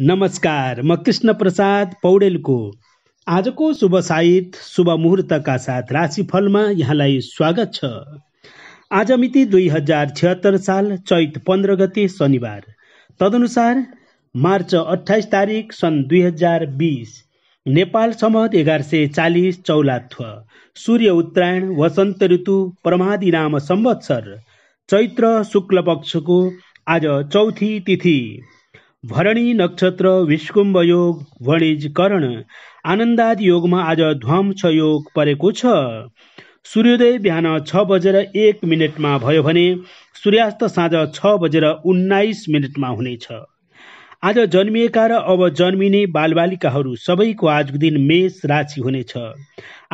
नमस्कार म कृष्ण प्रसाद पौडेलको आजको शुभ साहित शुभ मुहुर्तका साथ राशिफलमा यहाँलाई स्वागत छ आज मिति दुई हजार छिहत्तर साल चैत पन्ध्र गते शनिबार तदनुसार मार्च अठाइस तारिक सन् दुई हजार बिस नेपाल समद एघार सय चालिस चौलात्व सूर्य उत्तरायण वसन्त ऋतु नाम संवत्सर चैत्र शुक्ल पक्षको आज चौथी तिथि भरणी नक्षत्र विष्कुम्भ योग करण आनन्दाद योगमा आज ध्वम छ योग परेको छ सूर्योदय बिहान छ बजेर एक मिनटमा भयो भने सूर्यास्त साँझ छ बजेर उन्नाइस मिनटमा हुनेछ आज जन्मिएका र अब जन्मिने बालबालिकाहरू सबैको आजको दिन मेष राशि हुनेछ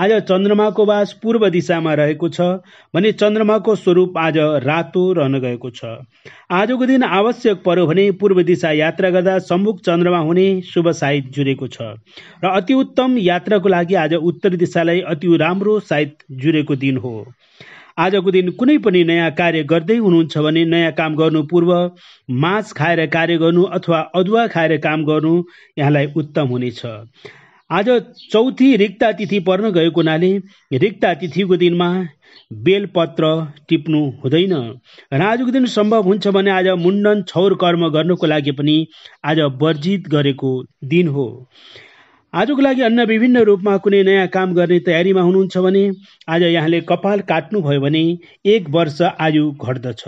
आज चन्द्रमाको वास पूर्व दिशामा रहेको छ भने चन्द्रमाको स्वरूप आज रातो रहन गएको छ आजको दिन आवश्यक पर्यो भने पूर्व दिशा यात्रा गर्दा सम्मुख चन्द्रमा हुने शुभ साइत जुरेको छ र अति उत्तम यात्राको लागि आज उत्तर दिशालाई अति राम्रो साइत जुरेको दिन हो आजको दिन कुनै पनि नयाँ कार्य गर्दै हुनुहुन्छ भने नयाँ काम गर्नु पूर्व माछ खाएर कार्य गर्नु अथवा अदुवा खाएर काम गर्नु यहाँलाई उत्तम हुनेछ आज चौथी रिक्ता तिथि पर्न गएको हुनाले रिक्ता तिथिको दिनमा बेलपत्र टिप्नु हुँदैन र आजको दिन सम्भव हुन्छ भने आज मुण्डन छौर कर्म गर्नको लागि पनि आज वर्जित गरेको दिन हो आजको लागि अन्य विभिन्न रूपमा कुनै नयाँ काम गर्ने तयारीमा हुनुहुन्छ भने आज यहाँले कपाल काट्नुभयो भने एक वर्ष आयु घट्दछ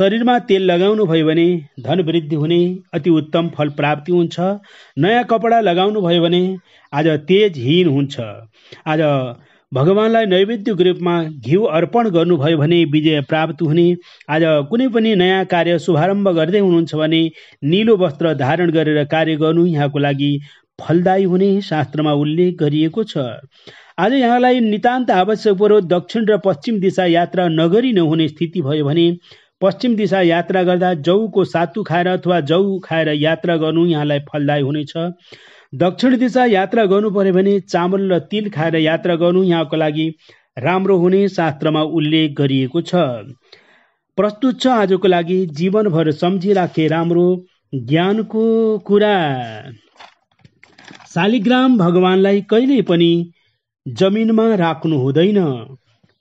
शरीरमा तेल लगाउनु भयो भने धन वृद्धि हुने अति उत्तम फल प्राप्ति हुन्छ नयाँ कपडा लगाउनुभयो भने आज तेजहीन हुन्छ आज भगवान्लाई नैवेद्यको रूपमा घिउ अर्पण गर्नुभयो भने विजय प्राप्त हुने आज कुनै पनि नयाँ कार्य शुभारम्भ गर्दै हुनुहुन्छ भने निलो वस्त्र धारण गरेर कार्य गर्नु यहाँको लागि फलदायी हुने शास्त्रमा उल्लेख गरिएको छ आज यहाँलाई नितान्त आवश्यक पर्यो दक्षिण र पश्चिम दिशा यात्रा नगरी नहुने स्थिति भयो भने पश्चिम दिशा यात्रा गर्दा जौको सातु खाएर अथवा जौ खाएर यात्रा गर्नु यहाँलाई फलदायी हुनेछ दक्षिण दिशा यात्रा गर्नु पर्यो भने चामल र तिल खाएर यात्रा गर्नु यहाँको लागि राम्रो हुने शास्त्रमा उल्लेख गरिएको छ प्रस्तुत छ आजको लागि जीवनभर सम्झिराखे राम्रो ज्ञानको कुरा शालिग्राम भगवानलाई कहिल्यै पनि जमिनमा राख्नु हुँदैन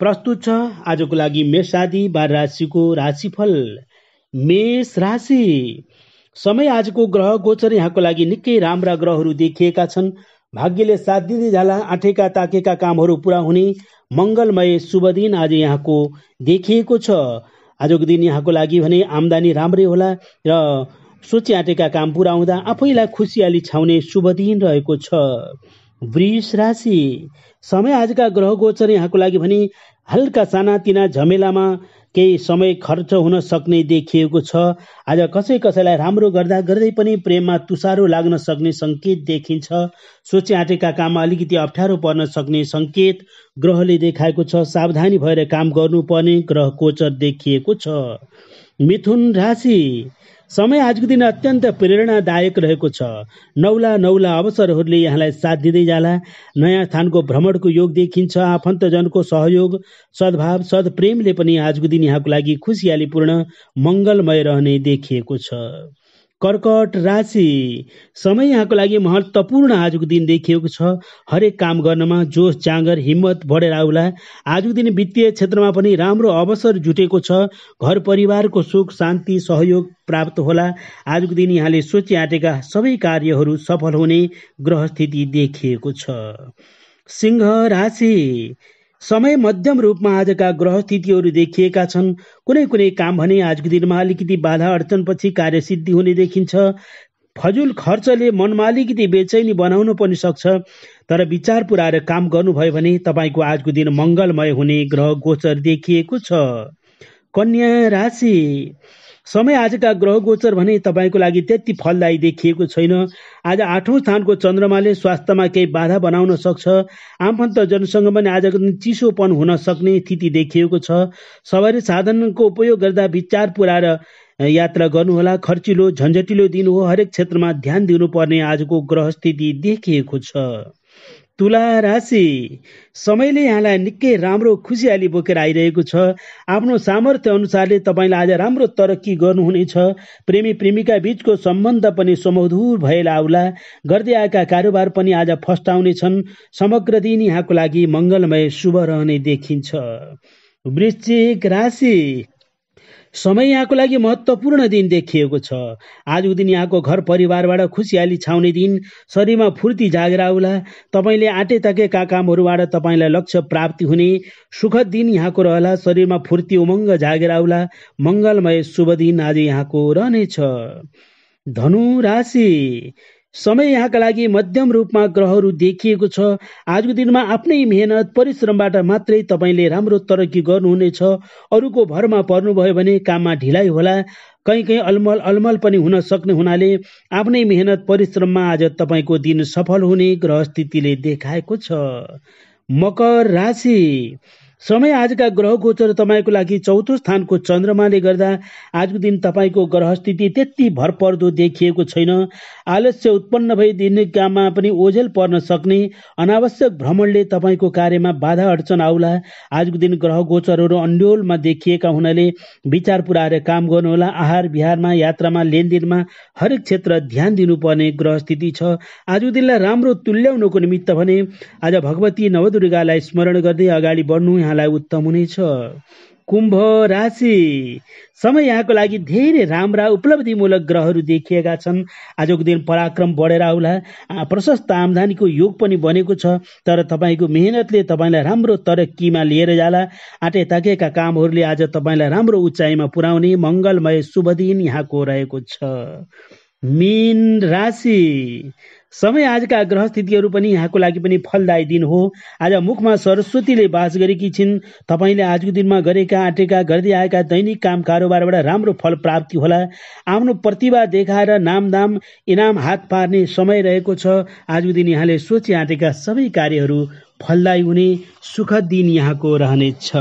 प्रस्तुत छ आजको लागि मेष आदि बार राशिको राशिफल मेष राशि समय आजको ग्रह गोचर यहाँको लागि निकै राम्रा ग्रहहरू देखिएका छन् भाग्यले साथ दिँदै झाला आँटेका ताकेका कामहरू पुरा हुने मङ्गलमय शुभ दिन आज यहाँको देखिएको छ आजको दिन यहाँको लागि भने आम्दानी राम्रै होला र सोचे आँटेका काम पुरा हुँदा आफैलाई खुसियाली छाउने शुभ दिन रहेको छ वृष राशि समय आजका ग्रह गोचर यहाँको लागि भने हल्का सानातिना झमेलामा केही समय खर्च हुन सक्ने देखिएको छ आज कसै कसैलाई राम्रो गर्दा गर्दै पनि प्रेममा तुसारो लाग्न सक्ने सङ्केत देखिन्छ सोचे आँटेका काममा अलिकति अप्ठ्यारो पर्न सक्ने सङ्केत ग्रहले देखाएको छ सावधानी भएर काम गर्नुपर्ने ग्रह गोचर देखिएको छ मिथुन राशि समय आजको दिन अत्यन्त प्रेरणादायक रहेको छ नौला नौला अवसरहरूले यहाँलाई साथ दिँदै जाला नयाँ स्थानको भ्रमणको योग देखिन्छ आफन्तजनको सहयोग सद्भाव सद्प्रेमले पनि आजको दिन यहाँको लागि खुसियालीपूर्ण मङ्गलमय रहने देखिएको छ कर्कट राशि समय यहाँको लागि महत्त्वपूर्ण आजको दिन देखिएको छ हरेक काम गर्नमा जोस जाँगर हिम्मत बढेर आउला आजको दिन वित्तीय क्षेत्रमा पनि राम्रो अवसर जुटेको छ घर परिवारको सुख शान्ति सहयोग प्राप्त होला आजको दिन यहाँले सोचे आँटेका सबै कार्यहरू सफल हुने ग्रहस्थिति देखिएको छ सिंह राशि समय मध्यम रूपमा आजका ग्रह स्थितिहरू देखिएका छन् कुनै कुनै काम भने आजको दिनमा अलिकति बाधा अडचनपछि सिद्धि हुने देखिन्छ फजुल खर्चले मनमा अलिकति बेचैनी बनाउनु पनि सक्छ तर विचार पुऱ्याएर काम गर्नुभयो भने तपाईँको आजको दिन मङ्गलमय हुने ग्रह गोचर देखिएको छ कन्या राशि समय आजका ग्रह गोचर भने तपाईँको लागि त्यति फलदायी देखिएको छैन आज आठौँ स्थानको चन्द्रमाले स्वास्थ्यमा केही बाधा बनाउन सक्छ जनसँग पनि आजको दिन चिसोपन हुन सक्ने स्थिति देखिएको छ सवारी साधनको उपयोग गर्दा विचार पुऱ्याएर यात्रा गर्नुहोला खर्चिलो झन्झटिलो दिन हो हरेक क्षेत्रमा ध्यान दिनुपर्ने आजको ग्रह स्थिति देखिएको छ तुला राशि समयले यहाँलाई निकै राम्रो खुसियाली बोकेर आइरहेको छ आफ्नो सामर्थ्य अनुसारले तपाईँलाई आज राम्रो तरक्की गर्नुहुनेछ प्रेमी प्रेमिका बीचको सम्बन्ध पनि समधुर भएर आउला गर्दै आएका कारोबार पनि आज फस्टाउने छन् समग्र दिन यहाँको लागि मङ्गलमय शुभ रहने देखिन्छ वृश्चिक राशि समय यहाँको लागि महत्त्वपूर्ण दिन देखिएको छ आजको दिन यहाँको घर परिवारबाट खुसियाली छाउने दिन शरीरमा फुर्ती जागेर आउला तपाईँले आँटे तकेका कामहरूबाट तपाईँलाई लक्ष्य प्राप्ति हुने सुखद दिन यहाँको रहला शरीरमा फुर्ती उमङ्ग जागेर आउला मङ्गलमय शुभ दिन आज यहाँको रहनेछ धनु राशि समय यहाँका लागि मध्यम रूपमा ग्रहहरू देखिएको छ आजको दिनमा आफ्नै मेहनत परिश्रमबाट मात्रै तपाईँले राम्रो तरक्की गर्नुहुनेछ अरूको भरमा पर्नुभयो भने काममा ढिलाइ होला कहीँ कहीँ अलमल अलमल पनि हुन सक्ने हुनाले आफ्नै मेहनत परिश्रममा आज तपाईँको दिन सफल हुने ग्रह स्थितिले देखाएको छ मकर राशि समय आजका ग्रह गोचर तपाईँको लागि चौथो स्थानको चन्द्रमाले गर्दा आजको दिन तपाईँको ग्रह स्थिति त्यति भरपर्दो देखिएको छैन आलस्य उत्पन्न भई काममा पनि ओझेल पर्न सक्ने अनावश्यक भ्रमणले तपाईँको कार्यमा बाधा अडचन आउला आजको दिन ग्रह गोचरहरू अन्डोलमा देखिएका हुनाले विचार पुऱ्याएर काम गर्नुहोला आहार विहारमा यात्रामा लेनदेनमा हरेक क्षेत्र ध्यान दिनुपर्ने ग्रह स्थिति छ आजको दिनलाई राम्रो तुल्याउनको निमित्त भने आज भगवती नवदुर्गालाई स्मरण गर्दै अगाडि बढ्नु यहाँलाई उत्तम हुनेछ कुम्भ राशि समय यहाँको लागि धेरै राम्रा उपलब्धिमूलक ग्रहहरू देखिएका छन् आजको दिन पराक्रम बढेर आउला प्रशस्त आम्दानीको योग पनि बनेको छ तर तपाईँको मेहनतले तपाईँलाई राम्रो तरक्कीमा लिएर जाला आँटे ताकेका कामहरूले आज तपाईँलाई राम्रो उचाइमा पुर्याउने मङ्गलमय शुभ दिन यहाँको रहेको छ मीन राशि समय आजका ग्रह स्थितिहरू पनि यहाँको लागि पनि फलदायी दिन हो आज मुखमा सरस्वतीले बास गरेकी छिन् तपाईँले आजको दिनमा गरेका आँटेका गर्दै आएका दैनिक काम कारोबारबाट राम्रो फल प्राप्ति होला आफ्नो प्रतिभा देखाएर नामदाम इनाम हात पार्ने समय रहेको छ आजको दिन यहाँले सोचे आँटेका सबै कार्यहरू फलदायी हुने सुखद दिन यहाँको रहनेछ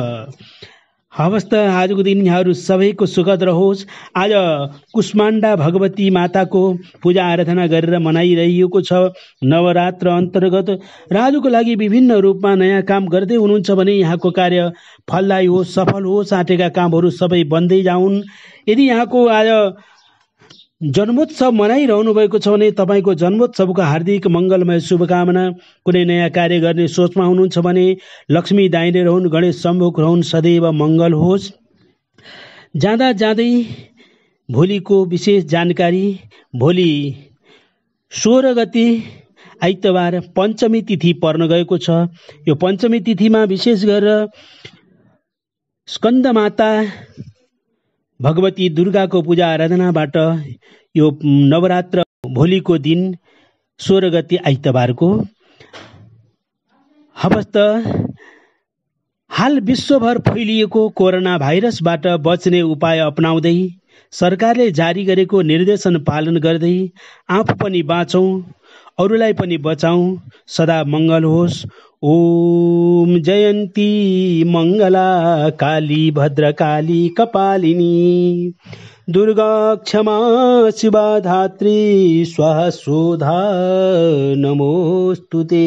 हवस् त आजको दिन यहाँहरू सबैको सुखद रहोस् आज कुष्माण्डा भगवती माताको पूजा आराधना गरेर मनाइरहेको छ नवरात्र अन्तर्गत र आजको लागि विभिन्न रूपमा नयाँ काम गर्दै हुनुहुन्छ भने यहाँको कार्य फलदायी होस् सफल होस् आँटेका कामहरू सबै बन्दै जाउन् यदि यहाँको आज जन्मोत्सव मनाइरहनु भएको छ भने तपाईँको जन्मोत्सवको हार्दिक मङ्गलमय शुभकामना कुनै नयाँ कार्य गर्ने सोचमा हुनुहुन्छ भने लक्ष्मी दाइने रहन् गणेश सम्मुख रहन् सदैव मङ्गल होस् जाँदा जाँदै भोलिको विशेष जानकारी भोलि सोह्र गते आइतबार पञ्चमी तिथि पर्न गएको छ यो पञ्चमी तिथिमा विशेष गरेर स्कन्द माता भगवती दुर्गाको पूजा आराधनाबाट यो नवरात्र भोलिको दिन सोह्र गति आइतबारको हवस् हाल विश्वभर फैलिएको कोरोना भाइरसबाट बच्ने उपाय अपनाउँदै सरकारले जारी गरेको निर्देशन पालन गर्दै आफू पनि बाँचौँ अरूलाई पनि बचाऊ सदा मङ्गल होस् ओम जयन्ती मङ्गला काली भद्रकाली कपालिनी दुर्गा क्षमा शिवा धात्री स्वाहा नमोस्तुते